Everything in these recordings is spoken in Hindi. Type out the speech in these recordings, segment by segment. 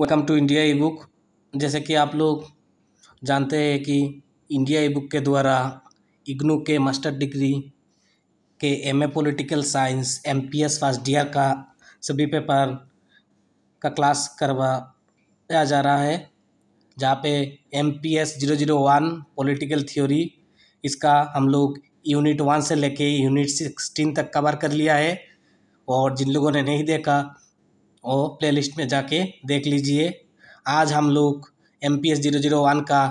Welcome to India e book जैसे कि आप लोग जानते हैं कि इंडिया ई बुक के द्वारा इग्नू के मास्टर डिग्री के MA political science MPS first year का सभी पेपर का क्लास करवाया जा रहा है जहाँ पे M P S zero zero one political theory इसका हम लोग यूनिट वन से लेके यूनिट सिक्सटीन तक कवर कर लिया है और जिन लोगों ने नहीं देखा वो प्लेलिस्ट में जाके देख लीजिए आज हम लोग M P S zero zero one का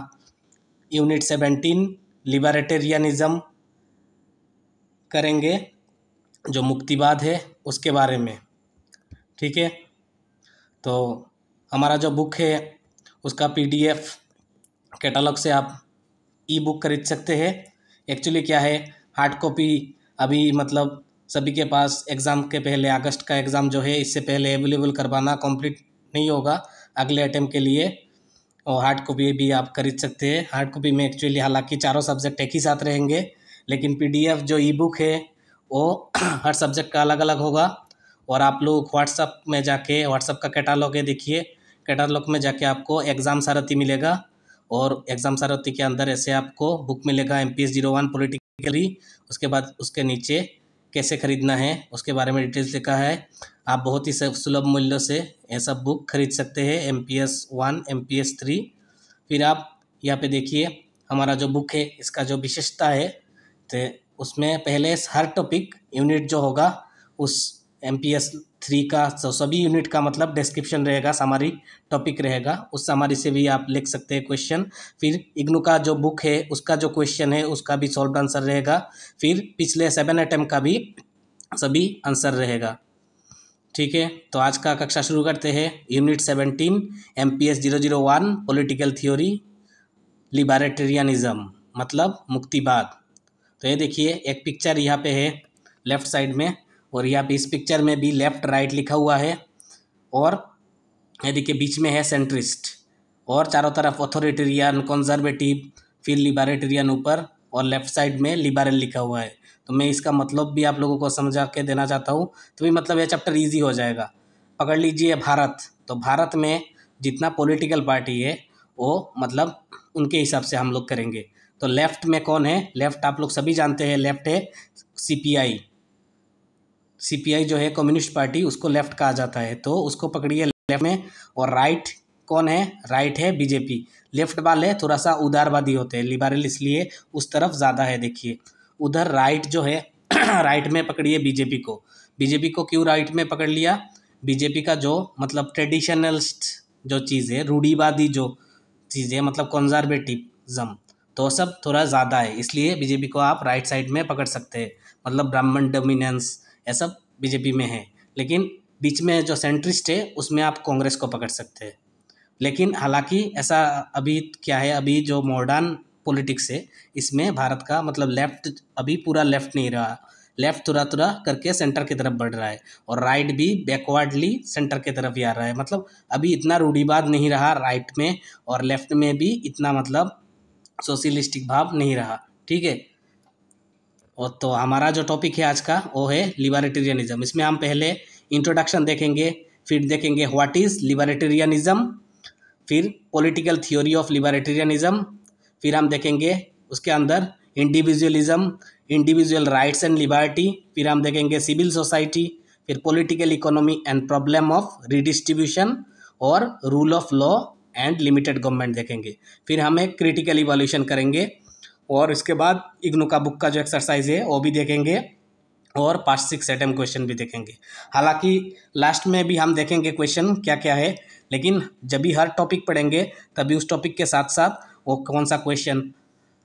यूनिट सेवेंटीन लिबरेटेरियनिज़म करेंगे जो मुक्तिवाद है उसके बारे में ठीक है तो हमारा जो बुक है उसका पीडीएफ कैटलॉग से आप ई बुक खरीद सकते हैं एक्चुअली क्या है हार्ड कॉपी अभी मतलब सभी के पास एग्ज़ाम के पहले अगस्त का एग्ज़ाम जो है इससे पहले अवेलेबल करवाना कंप्लीट नहीं होगा अगले अटैम्प के लिए और हार्ड कॉपी भी आप खरीद सकते हैं हार्ड कॉपी में एक्चुअली हालांकि चारों सब्जेक्ट एक ही साथ रहेंगे लेकिन पीडीएफ जो ई बुक है वो हर सब्जेक्ट का अलग अलग होगा और आप लोग व्हाट्सअप में जाके व्हाट्सअप का कैटालॉग है देखिए कैटालॉग में जाके आपको एग्ज़ाम सारथी मिलेगा और एग्ज़ाम सारथी के अंदर ऐसे आपको बुक मिलेगा M P S zero one politically उसके बाद उसके नीचे कैसे ख़रीदना है उसके बारे में डिटेल्स लिखा है आप बहुत ही सुलभ मूल्य से यह सब बुक खरीद सकते हैं M P S one M P S three फिर आप यहाँ पे देखिए हमारा जो बुक है इसका जो विशेषता है तो उसमें पहले हर टॉपिक यूनिट जो होगा उस एम पी एस थ्री का सभी यूनिट का मतलब डिस्क्रिप्शन रहेगा सामारी टॉपिक रहेगा उस सामारी से भी आप लिख सकते हैं क्वेश्चन फिर इग्नू का जो बुक है उसका जो क्वेश्चन है उसका भी सॉल्व आंसर रहेगा फिर पिछले सेवन अटैम्प का भी सभी आंसर रहेगा ठीक है तो आज का कक्षा शुरू करते हैं unit seventeen M P S zero zero one political theory libertarianism मतलब मुक्तिवाद तो ये देखिए एक पिक्चर यहाँ पे है लेफ्ट साइड में और यहाँ पे इस पिक्चर में भी लेफ्ट राइट लिखा हुआ है और ये देखिए बीच में है सेंट्रिस्ट और चारों तरफ अथॉरिटेरियन कंजर्वेटिव फिर लिबारेटेरियन ऊपर और लेफ्ट साइड में लिबरल लिखा हुआ है तो मैं इसका मतलब भी आप लोगों को समझा के देना चाहता हूँ तो भी मतलब यह चैप्टर ईजी हो जाएगा पकड़ लीजिए भारत तो भारत में जितना पॉलिटिकल पार्टी है वो मतलब उनके हिसाब से हम लोग करेंगे तो लेफ्ट में कौन है लेफ्ट आप लोग सभी जानते हैं लेफ्ट है सीपीआई सीपीआई जो है कम्युनिस्ट पार्टी उसको लेफ्ट कहा जाता है तो उसको पकड़िए लेफ्ट में और राइट कौन है राइट है बीजेपी लेफ्ट वाले थोड़ा सा उदारवादी होते हैं लिबरल इसलिए उस तरफ ज़्यादा है देखिए उधर राइट जो है राइट में पकड़िए बीजेपी को बीजेपी को क्यों राइट में पकड़ लिया बीजेपी का जो मतलब ट्रेडिशनलिस्ट जो चीज़ है रूढ़ीवादी जो चीज़ है मतलब कॉन्जर्वेटिवजम तो सब थोड़ा ज़्यादा है इसलिए बीजेपी को आप राइट साइड में पकड़ सकते हैं मतलब ब्राह्मण डोमिनेंस सब बीजेपी में है लेकिन बीच में जो सेंट्रिस्ट है उसमें आप कांग्रेस को पकड़ सकते हैं लेकिन हालांकि ऐसा अभी क्या है अभी जो मॉडर्न पॉलिटिक्स है इसमें भारत का मतलब लेफ्ट अभी पूरा लेफ्ट नहीं रहा लेफ्ट थोड़ा थोड़ा करके सेंटर की तरफ बढ़ रहा है और राइट भी बैकवर्डली सेंटर की तरफ ही आ रहा है मतलब अभी इतना रूढ़ीवाद नहीं रहा राइट में और लेफ्ट में भी इतना मतलब सोशलिस्टिक भाव नहीं रहा ठीक है और तो हमारा जो टॉपिक है आज का वो है लिबरेटेरियनिज्म इसमें हम पहले इंट्रोडक्शन देखेंगे फिर देखेंगे व्हाट इज़ लिबरेटेरियनिज्म फिर पॉलिटिकल थियोरी ऑफ लिबरेटेरियनिज्म फिर हम देखेंगे उसके अंदर individualism individual rights and liberty फिर हम देखेंगे सिविल सोसाइटी फिर political economy and problem of redistribution और rule of law and limited government देखेंगे फिर हम एक क्रिटिकल इवोल्यूशन करेंगे और इसके बाद इग्नू का बुक का जो एक्सरसाइज है वो भी देखेंगे और पास्ट सिक्स एटम क्वेश्चन भी देखेंगे हालांकि लास्ट में भी हम देखेंगे क्वेश्चन क्या क्या है लेकिन जब भी हर टॉपिक पढ़ेंगे तभी उस टॉपिक के साथ साथ वो कौन सा क्वेश्चन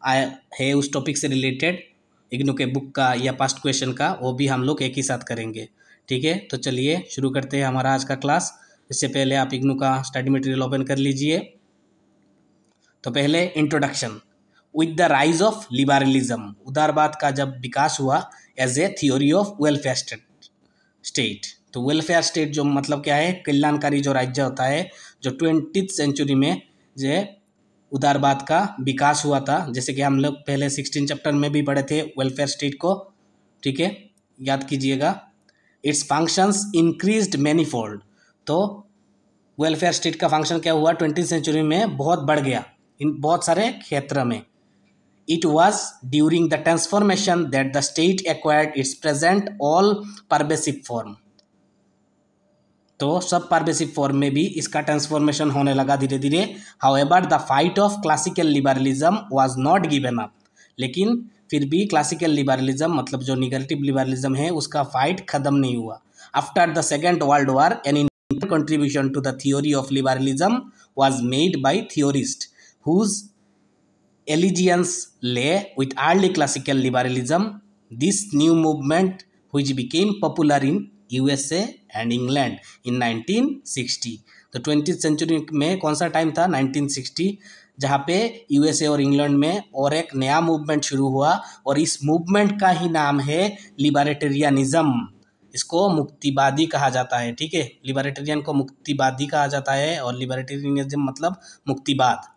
आया है उस टॉपिक से रिलेटेड इग्नू के बुक का या पास्ट क्वेश्चन का वो भी हम लोग एक ही साथ करेंगे ठीक है तो चलिए शुरू करते हैं हमारा आज का क्लास इससे पहले आप इग्नू का स्टडी मटेरियल ओपन कर लीजिए तो पहले introduction with the rise of liberalism उदारवाद का जब विकास हुआ as a theory of welfare state state तो वेलफेयर स्टेट जो मतलब क्या है कल्याणकारी जो राज्य होता है जो ट्वेंटी सेंचुरी में जो उदारवाद का विकास हुआ था जैसे कि हम लोग पहले सिक्सटीन चैप्टर में भी पढ़े थे वेलफेयर स्टेट को ठीक है याद कीजिएगा इट्स फंक्शंस इंक्रीज्ड मैनीफोल्ड तो वेलफेयर स्टेट का फंक्शन क्या हुआ ट्वेंटी सेंचुरी में बहुत बढ़ गया इन बहुत सारे क्षेत्र में It was during the transformation that the state acquired its present all pervasive form. तो सब परवेसिव फॉर्म में भी इसका ट्रांसफॉर्मेशन होने लगा धीरे धीरे however the fight of classical liberalism was not given up लेकिन फिर भी क्लासिकल लिबरलिज्म मतलब जो निगेटिव लिबरलिज्म है उसका फाइट खत्म नहीं हुआ after the second world war an in contribution to the theory of liberalism was made by theorist whose allegiance lay with early classical liberalism. This new movement, which became popular in USA and England in 1960 तो ट्वेंटी सेंचुरी में कौन सा टाइम था 1960 जहाँ पे यूएसए और इंग्लैंड में और एक नया मूवमेंट शुरू हुआ और इस मूवमेंट का ही नाम है लिबरेटेरियनिज्म इसको मुक्तिवादी कहा जाता है ठीक है लिबरेटेरियन को मुक्तिवादी कहा जाता है और लिबरेटेरियनिज्म मतलब मुक्तिवाद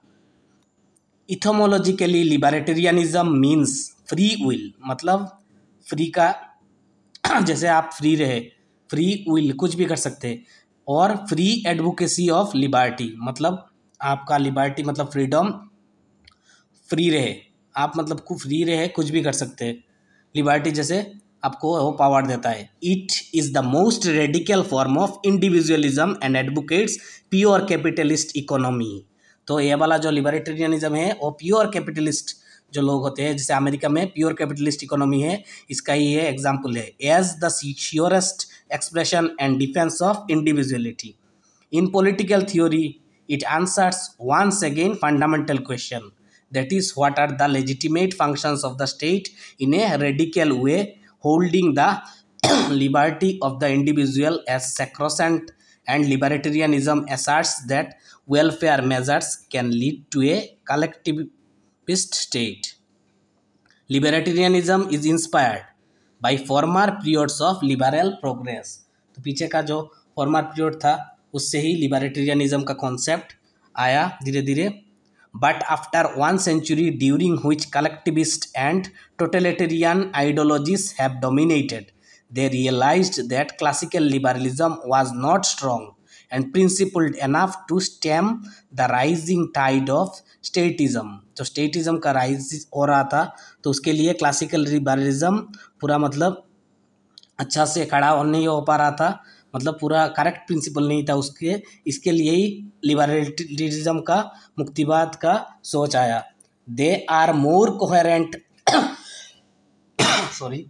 etymologically libertarianism means free will मतलब फ्री का जैसे आप फ्री रहे फ्री विल कुछ भी कर सकते और फ्री एडवोकेसी ऑफ लिबर्टी मतलब आपका लिबर्टी मतलब फ्रीडम फ्री रहे आप मतलब को फ्री रहे कुछ भी कर सकते हैं लिबर्टी जैसे आपको वो पावर देता है it is the most radical form of individualism and advocates pure capitalist economy तो ये वाला जो लिबरेटेरियनिज्म है वो प्योर कैपिटलिस्ट जो लोग होते हैं जैसे अमेरिका में प्योर कैपिटलिस्ट इकोनॉमी है इसका ही ये एग्जाम्पल है as the securest expression and defence of individuality in political theory it answers once again fundamental question that is what are the legitimate functions of the state in a radical way holding the liberty of the individual as sacrosanct and libertarianism asserts that welfare measures can lead to a collectivist state. Libertarianism is inspired by former periods of liberal progress. तो पीछे का जो फॉर्मर पीरियड था उससे ही लिबरेटेरियनिज्म का कॉन्सेप्ट आया धीरे धीरे but after one century during हुई collectivist and totalitarian ideologies have dominated they realized that classical liberalism was not strong and principled enough to stem the rising tide of statism तो स्टेटिज्म का राइज हो रहा था तो उसके लिए क्लासिकल लिबरलिज्म पूरा मतलब अच्छा से खड़ा नहीं हो पा रहा था मतलब पूरा करेक्ट प्रिंसिपल नहीं था उसके इसके लिए ही लिबरलिज्म का मुक्तिवाद का सोच आया they are more coherent sorry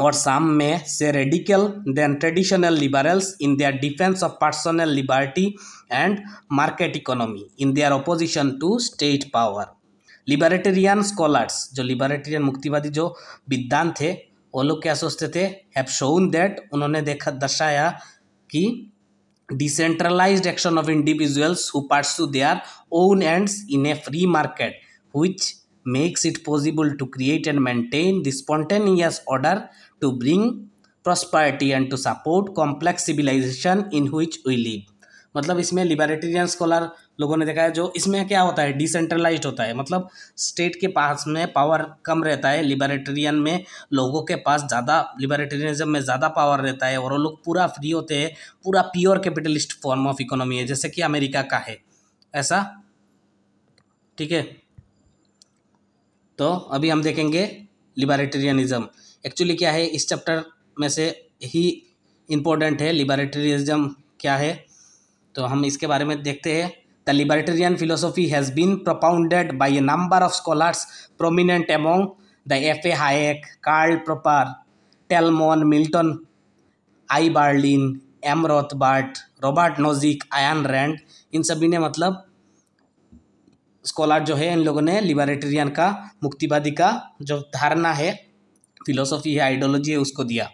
और शाम में से radical than traditional liberals in their defence of personal liberty and market economy in their opposition to state power libertarian scholars जो लिबरेटेरियन मुक्तिवादी जो विद्वान थे वो लोग क्या सोचते थे हैव शोन दैट उन्होंने देखा दर्शाया कि decentralise action of individuals who pursue their own and in a free market हुई makes it possible to create and maintain this spontaneous order to bring prosperity and to support complex civilization in which we live मतलब इसमें लिबरेटेरियन स्कॉलर लोगों ने देखा है जो इसमें क्या होता है डिसेंट्रलाइज होता है मतलब स्टेट के पास में पावर कम रहता है लिबरेटेरियन में लोगों के पास ज़्यादा लिबरेटेरियनिज्म में ज़्यादा पावर रहता है और वो लोग पूरा फ्री होते हैं पूरा pure capitalist form of economy है जैसे कि अमेरिका का है ऐसा ठीक है तो अभी हम देखेंगे लिबरेटेरियनिज्म एक्चुअली क्या है इस चैप्टर में से ही इम्पोर्टेंट है लिबरेटरिज्म क्या है तो हम इसके बारे में देखते हैं the libertarian philosophy has been propounded by a number of scholars prominent among the F A Hayek Karl Popper Talmon Milton I Berlin M Rothbard Robert Nozick Ayn Rand इन सभी ने मतलब स्कॉलर जो है इन लोगों ने लिबरेटेरियन का मुक्तिवादी का जो धारणा है फिलोसफी है आइडियोलॉजी है उसको दिया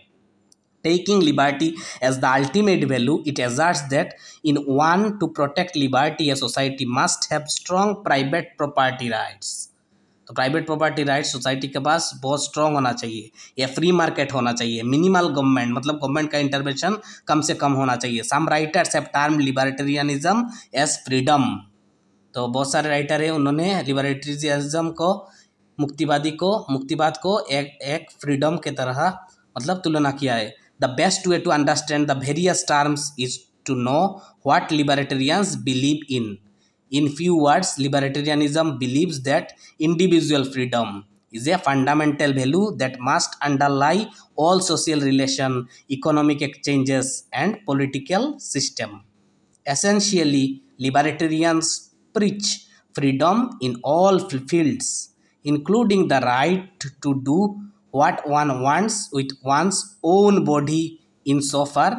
taking liberty as the ultimate value it asserts that in one to protect liberty या society must have strong private property rights तो प्राइवेट प्रॉपर्टी राइट सोसाइटी के पास बहुत स्ट्रांग होना चाहिए या फ्री मार्केट होना चाहिए मिनिमल गवर्नमेंट मतलब गवर्नमेंट का इंटरवेंशन कम से कम होना चाहिए some writers have term libertarianism as freedom तो बहुत सारे राइटर हैं उन्होंने लिबर्टेरियनिज्म को मुक्तिवादी को मुक्तिवाद को एक एक फ्रीडम के तरह मतलब तुलना किया है the best way to understand the various terms is to know what libertarians believe in in few words libertarianism believes that individual freedom is a fundamental value that must underlie all social relation economic exchanges and political system essentially libertarians preach freedom in all fields including the right to do what one wants with one's own body insofar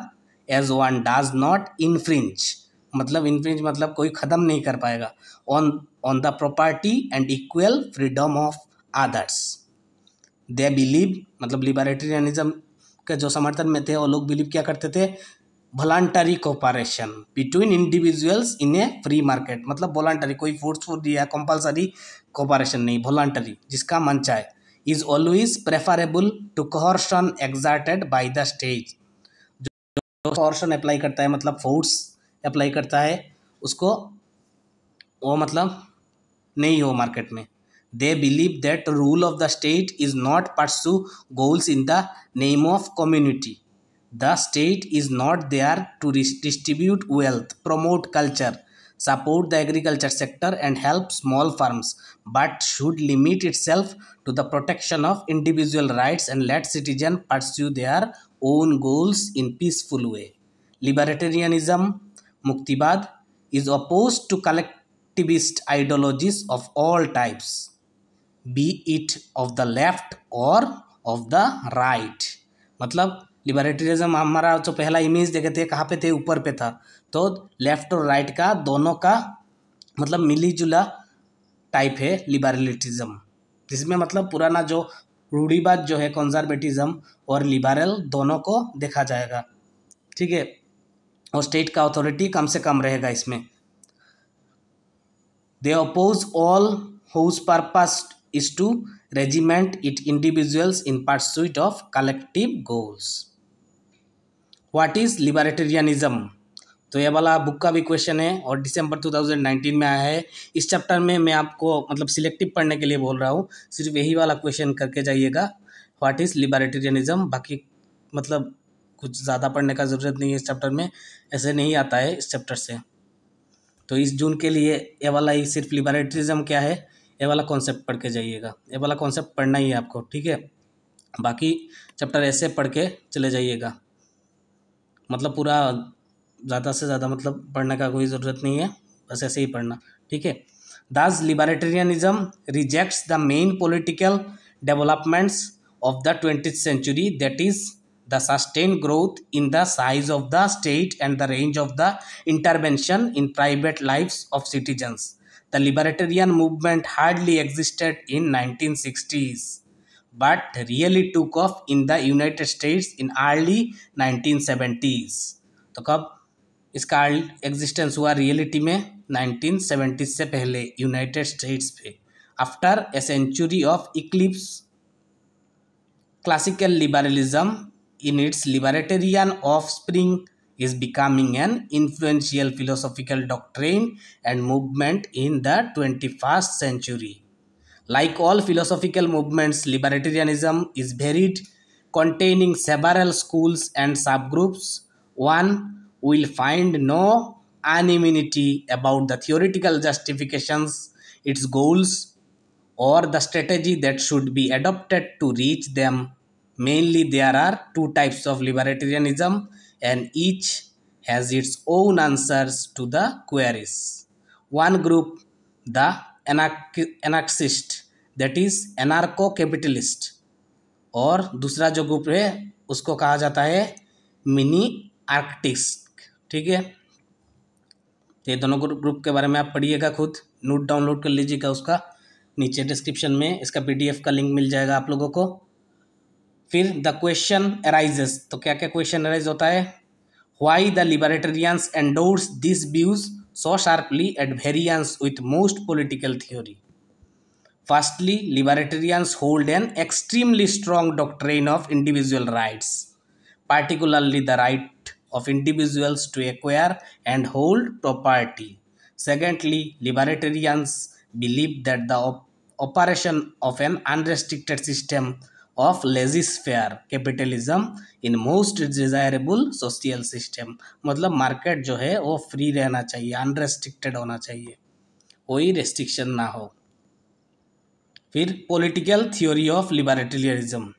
as one does not infringe मतलब इन्फ्रिंज मतलब कोई ख़त्म नहीं कर पाएगा on on the property and equal freedom of others they believe मतलब लिबरेटेरियनिज्म के जो समर्थन में थे वो लोग बिलीव क्या करते थे voluntary cooperation between individuals in a free market मतलब वॉलंटरी कोई फोर्स फोर्सफुल दिया कंपलसरी कोऑपरेशन नहीं वॉलंटरी जिसका मन चाहे is always preferable to coercion exhorted by the stage जो कोहर्शन अप्लाई करता है मतलब फोर्स अप्लाई करता है उसको वो मतलब नहीं हो मार्केट में they believe that rule of the state is not pursue goals in the name of community The state is not there to distribute wealth, promote culture, support the agriculture sector and help small farms, but should limit itself to the protection of individual rights and let citizens pursue their own goals in peaceful way. Libertarianism, Muktibad, is opposed to collectivist ideologies of all types, be it of the left or of the right. मतलब लिबरेटरिज्म हमारा जो पहला इमेज देखे थे कहाँ पे थे ऊपर पे था तो लेफ्ट और राइट का दोनों का मतलब मिलीजुला टाइप है लिबरलिटिज़म जिसमें मतलब पुराना जो रूढ़ीवाद जो है कंजर्वेटिज्म और लिबरल दोनों को देखा जाएगा ठीक है और स्टेट का अथॉरिटी कम से कम रहेगा इसमें they oppose all whose purpose is to regiment it individuals in pursuit of collective goals what is libertarianism तो ये वाला बुक का भी क्वेश्चन है और दिसंबर 2019 में आया है इस चैप्टर में मैं आपको मतलब सिलेक्टिव पढ़ने के लिए बोल रहा हूँ सिर्फ यही वाला क्वेश्चन करके जाइएगा व्हाट इज़ लिबरेटेरियनिज्म बाकी मतलब कुछ ज़्यादा पढ़ने का ज़रूरत नहीं है इस चैप्टर में ऐसे नहीं आता है इस चैप्टर से तो इस जून के लिए ये वाला ही सिर्फ लिबरेटरिज्म क्या है ये वाला कॉन्सेप्ट पढ़ के जाइएगा ये वाला कॉन्सेप्ट पढ़ना ही है आपको ठीक है बाकी चैप्टर ऐसे पढ़ के चले जाइएगा मतलब पूरा ज़्यादा से ज़्यादा मतलब पढ़ने का कोई ज़रूरत नहीं है बस ऐसे ही पढ़ना ठीक है thus libertarianism rejects the main political developments of the twenty century that is the sustain growth in the size of the state and the range of the intervention in private life of citizens the libertarian movement hardly existed in nineteen sixties but really took off in the United States in early 1970s. तो कब इसका एग्जिस्टेंस हुआ रियलिटी में 1970 से पहले यूनाइटेड स्टेट्स पे after a century of eclipse classical liberalism in its libertarian offspring is becoming an influential philosophical doctrine and movement in the 21st century. Like all philosophical movements, libertarianism is varied, containing several schools and subgroups. One will find no unanimity about the theoretical justifications, its goals, or the strategy that should be adopted to reach them. Mainly, there are two types of libertarianism, and each has its own answers to the queries. One group, the anarchist that is anarcho capitalist और दूसरा जो ग्रुप है उसको कहा जाता है मिनी आर्कटिस्ट ठीक है तो ये दोनों ग्रुप के बारे में आप पढ़िएगा खुद नोट डाउनलोड कर लीजिएगा उसका नीचे डिस्क्रिप्शन में इसका पीडीएफ का लिंक मिल जाएगा आप लोगों को फिर द क्वेश्चन अराइजेस तो क्या क्या क्वेश्चन अराइज होता है why the libertarians endorse this views so sharply at variance with most political theory. Firstly, libertarians hold an extremely strong doctrine of individual rights, particularly the right of individuals to acquire and hold property. Secondly, libertarians believe that the op operation of an unrestricted system of laissez faire capitalism in most desirable social system मतलब मार्केट जो है वो फ्री रहना चाहिए अनरेस्ट्रिक्टेड होना चाहिए कोई रेस्ट्रिक्शन ना हो फिर political theory of libertarianism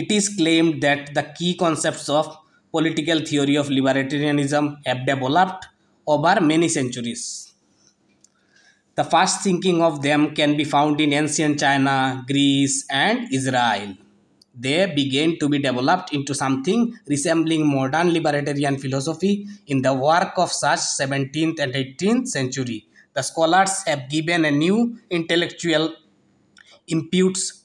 it is claimed that the key concept of political theory of libertarianism have developed over many centuries The fast thinking of them can be found in ancient China, Greece, and Israel. They began to be developed into something resembling modern libertarian philosophy in the work of such 17th and 18th century. The scholars have given a new intellectual imputes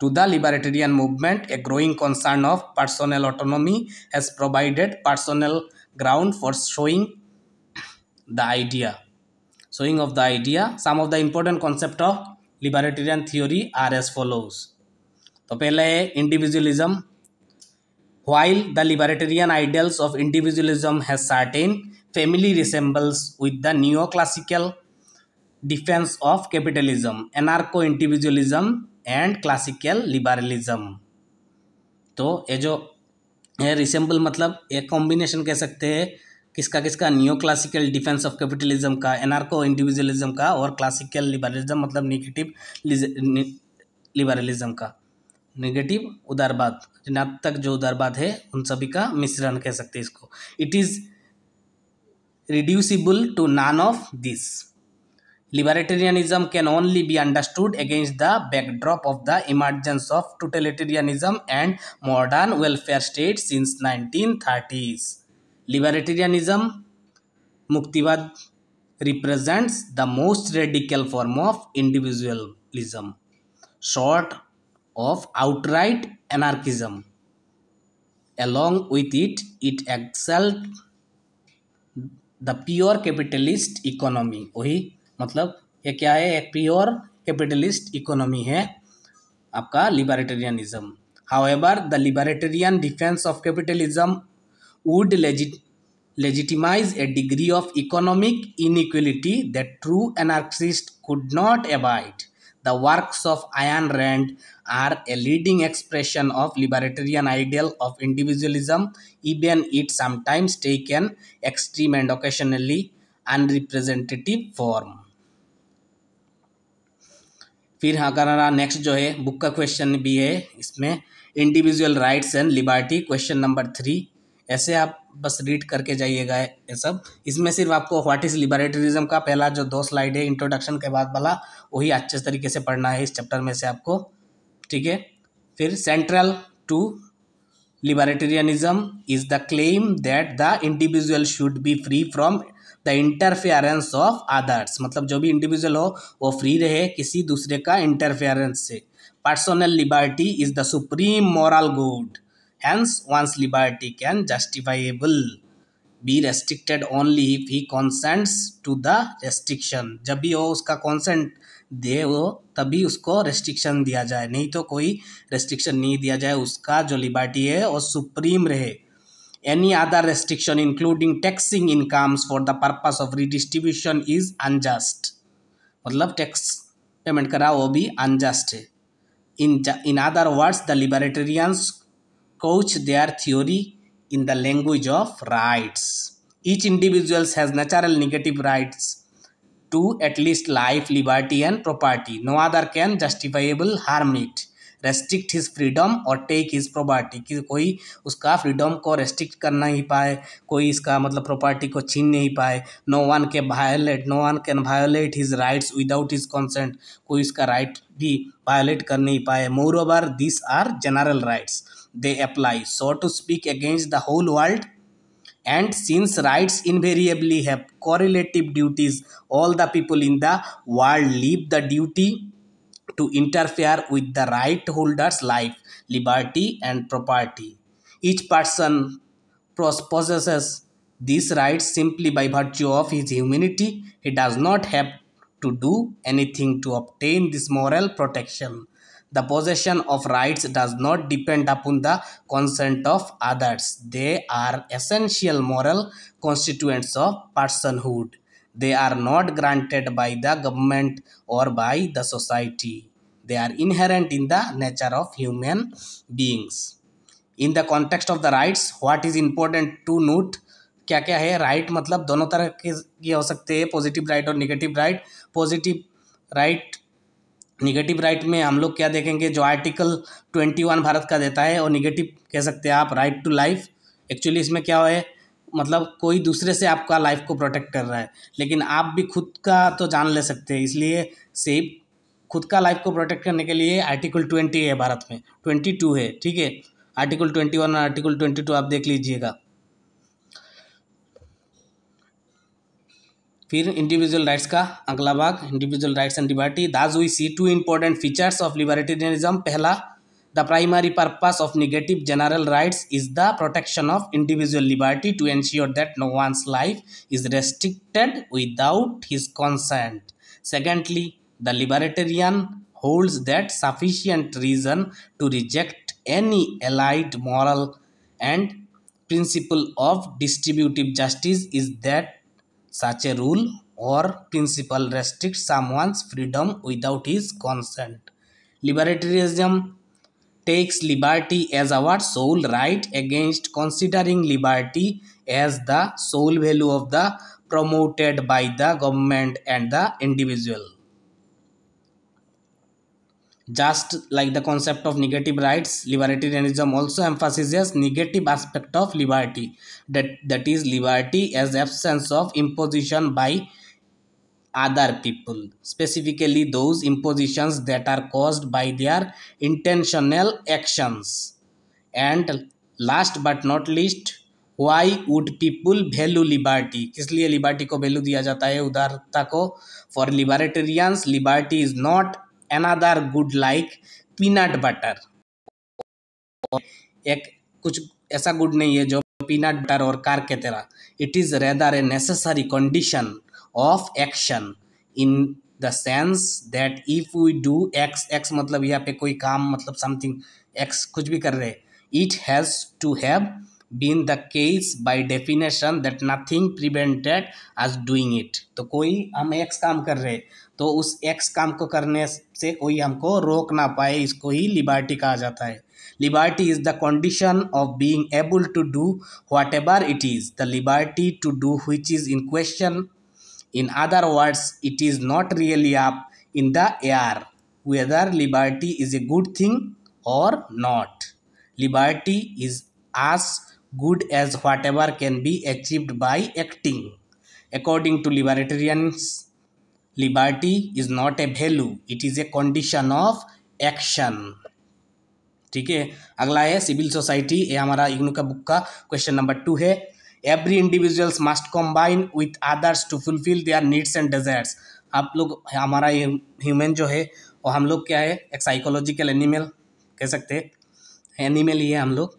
to the libertarian movement, a growing concern of personal autonomy has provided personal ground for showing the idea. showing of the idea some of the important concept of libertarian theory are as follows to पहला है individualism while the libertarian ideals of individualism has certain family resembles with the neoclassical defense of capitalism anarcho individualism and classical liberalism तो ये जो ये रिसेंबल मतलब एक कॉम्बिनेशन कह सकते हैं किसका किसका neo classical defence of capitalism का एनार्को इंडिविजुअलिज्म का और क्लासिकल लिबरलिज्म मतलब निगेटिव लिबरलिज्म का निगेटिव उदारवाद ऋणात्मक जो उदारवाद है उन सभी का मिश्रण कह सकते हैं इसको it is reducible to none of this libertarianism can only be understood against the backdrop of the emergence of totalitarianism and modern welfare state since nineteen thirties libertarianism muktivad represents the most radical form of individualism short of outright anarchism along with it it excelled the pure capitalist economy वही मतलब ये क्या है एक प्योर कैपिटलिस्ट इकोनॉमी है आपका libertarianism however the libertarian defence of capitalism would legit legitimize a degree of economic inequality that true anarchists could not abide. The works of Ayn Rand are a leading expression of libertarian ideal of individualism, even it sometimes taken extreme and occasionally unrepresentative form. फिर हाँ रहा नेक्स्ट जो है बुक का क्वेश्चन भी है इसमें individual rights and liberty question number three ऐसे आप बस रीड करके जाइएगा ये सब इसमें सिर्फ आपको व्हाट इज़ लिबरेटरिज्म का पहला जो दो स्लाइड है इंट्रोडक्शन के बाद वाला वही अच्छे तरीके से पढ़ना है इस चैप्टर में से आपको ठीक है फिर central to libertarianism is the claim that the individual should be free from the interference of others मतलब जो भी इंडिविजुअल हो वो फ्री रहे किसी दूसरे का इंटरफेयरेंस से personal liberty is the supreme moral good Hence, one's liberty can justifiable be restricted only if he consents to the restriction. जब भी वो उसका consent दे वो तभी उसको restriction दिया जाए नहीं तो कोई restriction नहीं दिया जाए उसका जो liberty है वो supreme रहे any other restriction including taxing incomes for the purpose of redistribution is unjust मतलब टैक्स पेमेंट करा वो भी अनजस्ट है in in other words the libertarians couch their theory in the language of rights. Each individuals has natural negative rights to at least life, liberty and property. No other can justifiable harm it. Restrict his freedom और टेक हिज प्रॉपर्टी कि कोई उसका फ्रीडम को रेस्ट्रिक्ट कर नहीं पाए कोई इसका मतलब प्रॉपर्टी को छीन नहीं पाए नो वन के violate no one can violate his rights without his consent कोई इसका राइट भी वायोलेट कर नहीं पाए moreover this are general rights they apply, so to speak, against the whole world. And since rights invariably have correlative duties, all the people in the world leave the duty to interfere with the right holder's life, liberty, and property. Each person possesses these rights simply by virtue of his humanity. He does not have to do anything to obtain this moral protection. the possession of rights does not depend upon the consent of others. They are essential moral constituents of personhood. They are not granted by the government or by the society. They are inherent in the nature of human beings. In the context of the rights, what is important to note क्या क्या है राइट right, मतलब दोनों तरह के ये हो सकते हैं पॉजिटिव राइट और negative right positive right negative right में हम लोग क्या देखेंगे जो आर्टिकल ट्वेंटी वन भारत का देता है और निगेटिव कह सकते हैं आप राइट टू लाइफ एक्चुअली इसमें क्या है मतलब कोई दूसरे से आपका लाइफ को प्रोटेक्ट कर रहा है लेकिन आप भी खुद का तो जान ले सकते हैं इसलिए सेफ खुद का लाइफ को प्रोटेक्ट करने के लिए आर्टिकल ट्वेंटी है भारत में ट्वेंटी टू है ठीक है आर्टिकल ट्वेंटी वन और आर्टिकल ट्वेंटी टू आप देख लीजिएगा फिर इंडिविजुअल राइट्स का अगला भाग individual rights and liberty thus we see two important features of libertarianism पहला The primary purpose of negative general rights is the protection of individual liberty to ensure that no one's life is restricted without his consent. Secondly, the libertarian holds that sufficient reason to reject any allied moral and principle of distributive justice is that such a rule or principle restricts someone's freedom without his consent. Libertarianism takes liberty as our sole right against considering liberty as the sole value of the promoted by the government and the individual. Just like the concept of negative rights, libertarianism also emphasizes negative aspect of liberty, that, that is liberty as absence of imposition by other people, specifically those impositions that are caused by their intentional actions. And last but not least, why would people value liberty किस लिए लिबर्टी को वैल्यू दिया जाता है उदारता को for libertarians liberty is not another good like peanut butter एक कुछ ऐसा गुड नहीं है जो पीनट बटर और कार के तरह it is rather a necessary condition of action in the sense that if we do X X मतलब यहाँ पे कोई काम मतलब समथिंग एक्स कुछ भी कर रहे it has to have been the case by definition that nothing prevented us doing it तो कोई हम एक्स काम कर रहे तो उस एक्स काम को करने से कोई हमको रोक ना पाए इसको ही लिबर्टी कहा जाता है liberty is the condition of being able to do whatever it is the liberty to do which is in question in other words it is not really up in the air whether liberty is a good thing और not liberty is as good as whatever can be achieved by acting according to libertarians liberty is not a value it is a condition of action ठीक है अगला है सिविल सोसाइटी ये हमारा इग्नू का बुक का क्वेश्चन नंबर टू है every individuals must combine with others to fulfil their needs and desires आप लोग हमारा ह्यूमन जो है वो हम लोग क्या है एक साइकोलॉजिकल एनिमल कह सकते हैं एनिमल ही है हम लोग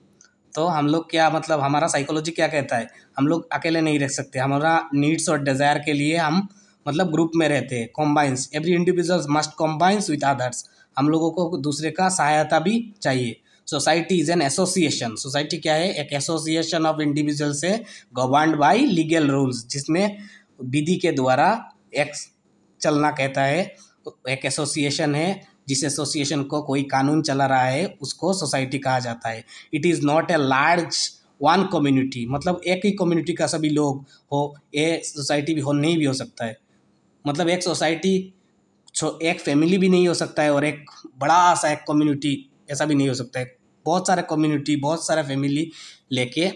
तो हम लोग क्या मतलब हमारा साइकोलॉजी क्या कहता है हम लोग अकेले नहीं रह सकते हमारा नीड्स और डिज़ायर के लिए हम मतलब ग्रुप में रहते हैं combines every individuals must combines with others हम लोगों को दूसरे का सहायता भी चाहिए society is an association society क्या है एक एसोसिएशन ऑफ इंडिविजुअल्स है गवर्नड बाई लीगल रूल्स जिसमें विधि के द्वारा एक चलना कहता है एक एसोसिएशन है जिस एसोसिएशन को कोई कानून चला रहा है उसको सोसाइटी कहा जाता है it is not a large one community मतलब एक ही कम्युनिटी का सभी लोग हो ये सोसाइटी भी हो नहीं भी हो सकता है मतलब एक सोसाइटी छो एक फैमिली भी नहीं हो सकता है और एक बड़ा सा एक कम्युनिटी ऐसा भी नहीं हो सकता है बहुत सारे कम्युनिटी बहुत सारा फैमिली लेके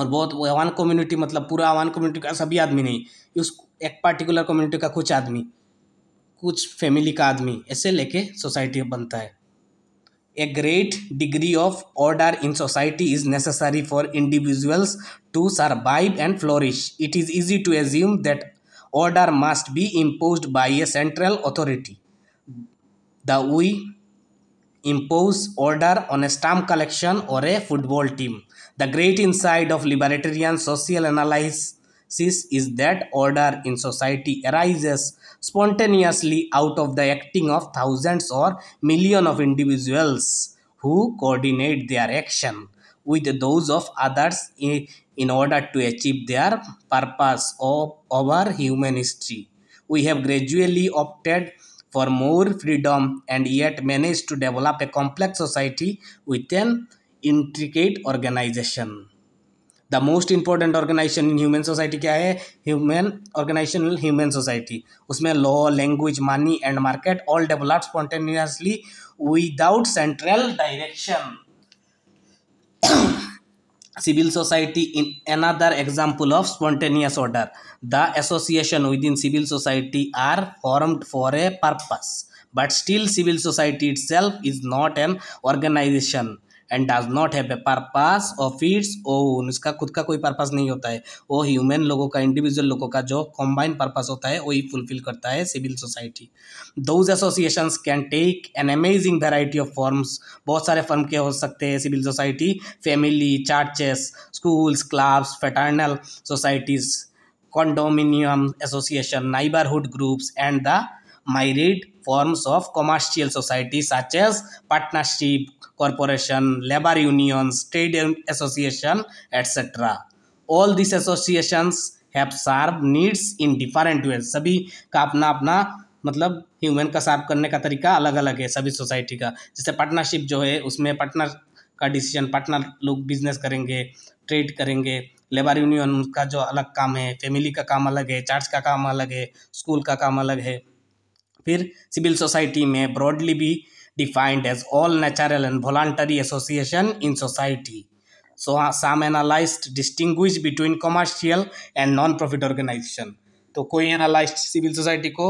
और बहुत आवान कम्युनिटी मतलब पूरा आवान कम्युनिटी का सभी आदमी नहीं उस एक पार्टिकुलर कम्युनिटी का कुछ आदमी कुछ फैमिली का आदमी ऐसे लेके सोसाइटी बनता है a great degree of order in society is necessary for individuals to survive and flourish it is easy to assume that order must be imposed by a central authority. The we impose order on a stamp collection or a football team. The great insight of libertarian social analysis is that order in society arises spontaneously out of the acting of thousands or millions of individuals who coordinate their action. with those of others in, order to achieve their purpose of our human history. We have gradually opted for more freedom and yet managed to develop a complex society with an intricate organization. The most important organisation in human society क्या है ह्यूमन ऑर्गेनाइजेशन ह्यूमन सोसाइटी उसमें law language money and market all develop spontaneously without central direction civil society in another example of spontaneous order the association within civil society are formed for a purpose but still civil society itself is not an organization and does not have a purpose of its own इसका खुद का कोई पर्पस नहीं होता है वो ह्यूमन लोगों का इंडिविजुअल लोगों का जो कॉम्बाइन पर्पस होता है वही फुलफिल करता है civil society those associations can take an amazing variety of forms बहुत सारे फॉर्म के हो सकते हैं civil society family churches schools clubs fraternal societies condominium association neighbourhood groups and the myriad forms of commercial society such as partnership, corporation, labor unions, trade association, etc. All these associations have served needs in different ways. sabhi ka apna apna मतलब ह्यूमन का सर्व करने का तरीका अलग अलग है सभी सोसाइटी का जैसे पार्टनरशिप जो है उसमें पार्टनर का डिसीजन पार्टनर लोग बिजनेस करेंगे ट्रेड करेंगे लेबर यूनियन का जो अलग काम है फैमिली का काम अलग है चर्च का काम अलग है स्कूल का काम अलग है फिर सिविल सोसाइटी में ब्रॉडली भी defined as all natural and voluntary association in society so some analysts distinguish between commercial and non profit organisation तो कोई एनालाइज सिविल सोसाइटी को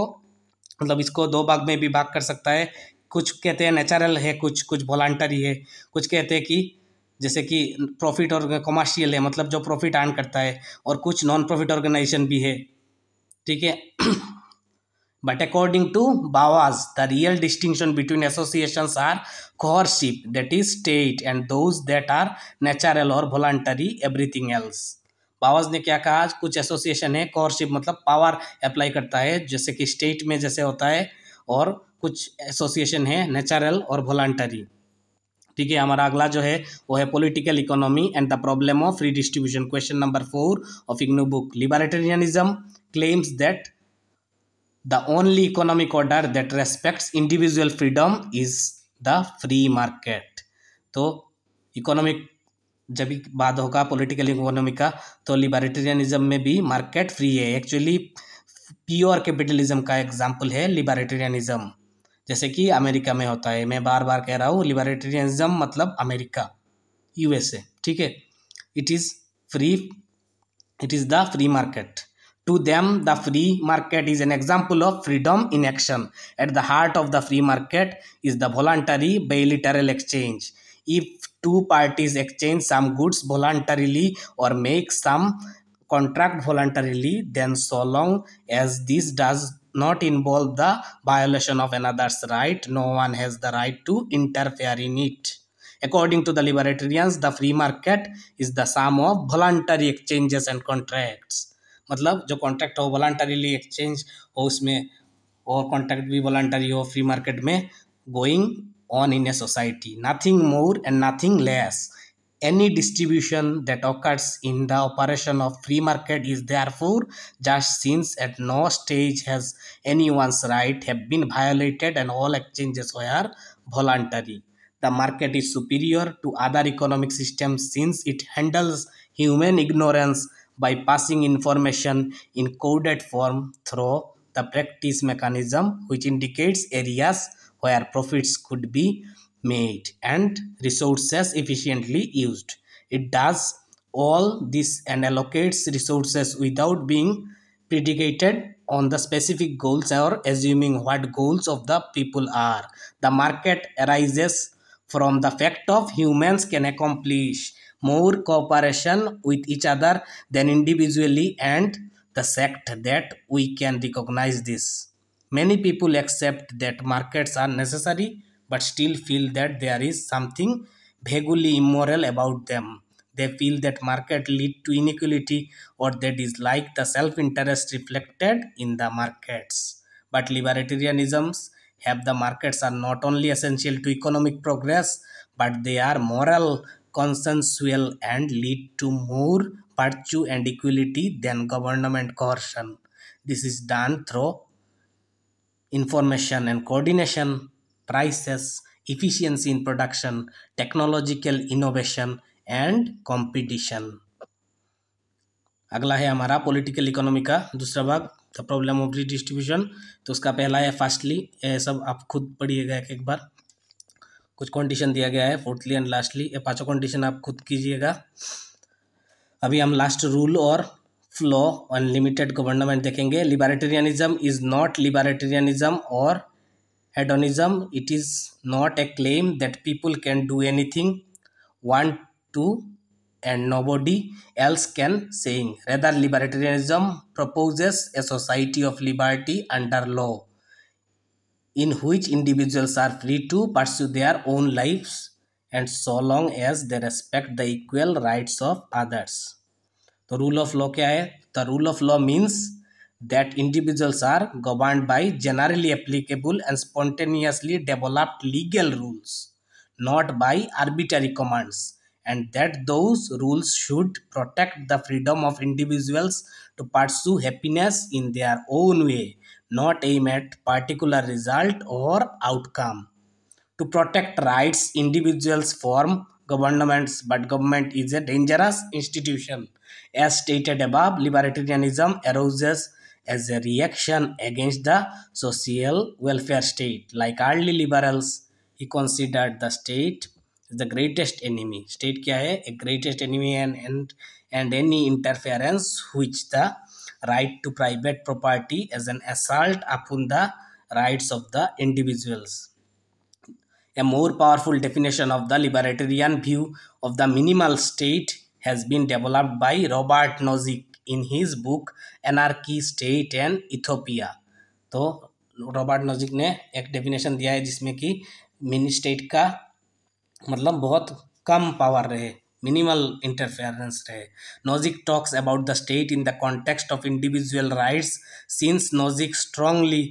मतलब इसको दो भाग में भी भाग कर सकता है कुछ कहते हैं नेचुरल है कुछ कुछ वॉलंटरी है कुछ कहते हैं कि जैसे कि प्रॉफिट और कॉमर्शियल है मतलब जो प्रॉफिट अर्न करता है और कुछ नॉन प्रॉफिट ऑर्गेनाइजेशन भी है ठीक है But according to Bawas, the real distinction between associations are coercive, that is state, and those that are natural or voluntary, everything else. Powers ने क्या कहा कुछ एसोसिएशन है कॉरशिप मतलब पावर अप्लाई करता है जैसे कि स्टेट में जैसे होता है और कुछ एसोसिएशन है नेचुरल और वॉलंटरी ठीक है हमारा अगला जो है वो है political economy and the problem of free distribution question number four of IGNOU book libertarianism claims that the only economic order that respects individual freedom is the free market तो इकोनॉमिक जब बात होगा पोलिटिकल इकोनॉमी का तो लिबरेटेरियनिज्म में भी मार्केट फ्री है एक्चुअली प्योर कैपिटलिज्म का एग्जाम्पल है लिबारेटेरियनिज्म जैसे कि अमेरिका में होता है मैं बार बार कह रहा हूँ लिबरेटेरियनिज्म मतलब अमेरिका यूएसए ठीक है it is free it is the free market To them, the free market is an example of freedom in action. At the heart of the free market is the voluntary bilateral exchange. If two parties exchange some goods voluntarily or make some contract voluntarily, then so long as this does not involve the violation of another's right, no one has the right to interfere in it. According to the libertarians, the free market is the sum of voluntary exchanges and contracts. मतलब जो कॉन्ट्रैक्ट हो वॉलंटरीली एक्सचेंज हो उसमें और कॉन्ट्रैक्ट भी वॉलंटरी हो फ्री मार्केट में going on in a society nothing more and nothing less any distribution that occurs in the operation of free market is therefore just since at no stage has anyone's right have been violated and all exchanges were voluntary the market is superior to other economic system since it handles human ignorance by passing information in coded form through the practice mechanism which indicates areas where profits could be made and resources efficiently used. It does all this and allocates resources without being predicated on the specific goals or assuming what goals of the people are. The market arises from the fact of humans can accomplish more cooperation with each other than individually and the fact that we can recognize this. Many people accept that markets are necessary but still feel that there is something vaguely immoral about them. They feel that market lead to inequality or they dislike the self-interest reflected in the markets. But libertarianisms have the markets are not only essential to economic progress but they are moral consensual and lead to more virtue and equality than government coercion. This is done through information and coordination, prices, efficiency in production, technological innovation and competition अगला है हमारा पॉलिटिकल इकोनॉमी का दूसरा भाग द प्रॉब्लम ऑफ रिडिस्ट्रीब्यूशन तो उसका पहला है फास्टली ये सब आप खुद पढ़िएगा एक एक बार कुछ कंडीशन दिया गया है फोर्थली एंड लास्टली ये पांचों कंडीशन आप खुद कीजिएगा अभी हम लास्ट रूल और फ्लो अनलिमिटेड गवर्नमेंट देखेंगे लिबारेटेरियनिज्म इज नॉट लिबारेटेरियनिज्म और hedonism it is not a claim that people can do anything to and nobody else can सेंग rather libertarianism proposes a society of liberty under law in which individuals are free to pursue their own lives and so long as they respect the equal rights of others. The rule of law क्या the rule of law means that individuals are governed by generally applicable and spontaneously developed legal rules, not by arbitrary commands, and that those rules should protect the freedom of individuals to pursue happiness in their own way not aim at particular result or outcome. To protect rights, individuals form governments, but government is a dangerous institution. As stated above, libertarianism arises as a reaction against the social welfare state. Like early liberals, he considered the state the greatest enemy. State hai? A greatest enemy and and and any interference which the right to private property as an assault upon the rights of the individuals. A more powerful definition of the libertarian view of the minimal state has been developed by Robert Nozick in his book Anarchy, State and Ethiopia. तो रॉबर्ट नोजिक ने एक डेफिनेशन दिया है जिसमें कि मिनी स्टेट का मतलब बहुत कम पावर रहे minimal interference nozick talks about the state in the context of individual rights since nozick strongly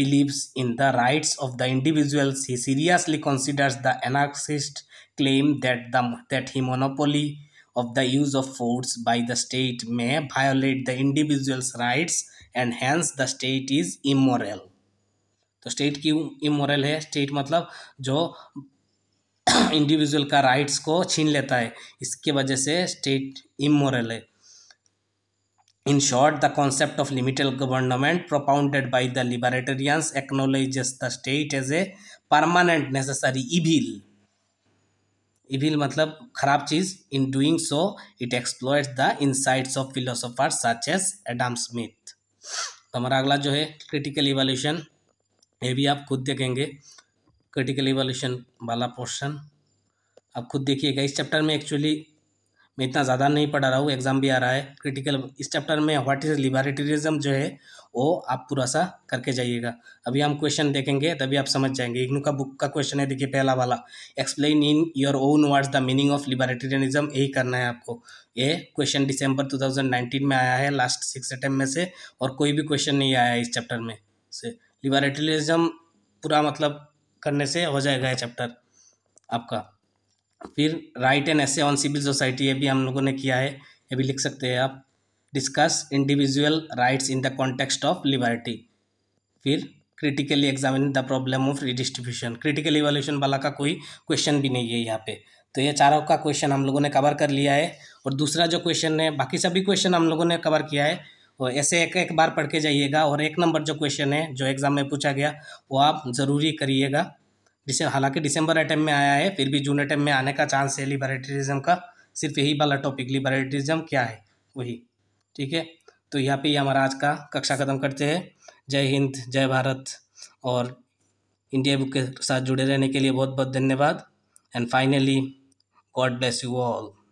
believes in the rights of the individuals he seriously considers the anarchist claim that the that he monopoly of the use of force by the state may violate the individual's rights and hence the state is immoral तो state क्यों immoral? है state means जो इंडिविजुअल का राइट्स को छीन लेता है इसके वजह से स्टेट इमोरल है in short the concept of limited government propounded by the libertarians acknowledges the state as a permanent necessary evil evil मतलब खराब चीज in doing so it explores the insights of philosopher such as Adam Smith तो हमारा अगला जो है क्रिटिकल इवोल्यूशन ये भी आप खुद देखेंगे क्रिटिकल इवोल्यूशन वाला पोर्शन आप खुद देखिएगा इस चैप्टर में एक्चुअली मैं इतना ज़्यादा नहीं पढ़ा रहा हूँ एग्जाम भी आ रहा है क्रिटिकल इस चैप्टर में व्हाट इज़ लिबरेटेरिज्म जो है वो आप पूरा सा करके जाइएगा अभी हम क्वेश्चन देखेंगे तभी आप समझ जाएंगे इग्नू का बुक का क्वेश्चन है देखिए पहला वाला explain in your own words the meaning of libertarianism यही करना है आपको ये क्वेश्चन दिसंबर टू में आया है लास्ट सिक्स अटैम्प में से और कोई भी क्वेश्चन नहीं आया है इस चैप्टर में से लिबरेटेरियनिज्म पूरा मतलब करने से हो जाएगा ये चैप्टर आपका फिर write and essay on civil society ये भी हम लोगों ने किया है ये भी लिख सकते हैं आप discuss individual rights in the context of liberty फिर critically examine the problem of redistribution critical evolution वाला का कोई क्वेश्चन भी नहीं है यहाँ पे तो ये चारों का क्वेश्चन हम लोगों ने कवर कर लिया है और दूसरा जो क्वेश्चन है बाकी सभी क्वेश्चन हम लोगों ने कवर किया है और तो ऐसे एक एक बार पढ़ के जाइएगा और एक नंबर जो क्वेश्चन है जो एग्ज़ाम में पूछा गया वो आप ज़रूरी करिएगा हालांकि दिसंबर अटैम्प में आया है फिर भी जून अटैम्प में आने का चांस है लिबरेटरिज्म का सिर्फ यही वाला टॉपिक लिबरेटरिज्म क्या है वही ठीक है तो यहाँ पे हमारा आज का कक्षा ख़त्म करते हैं जय हिंद जय भारत और इंडिया बुक के साथ जुड़े रहने के लिए बहुत बहुत धन्यवाद and finally God bless you all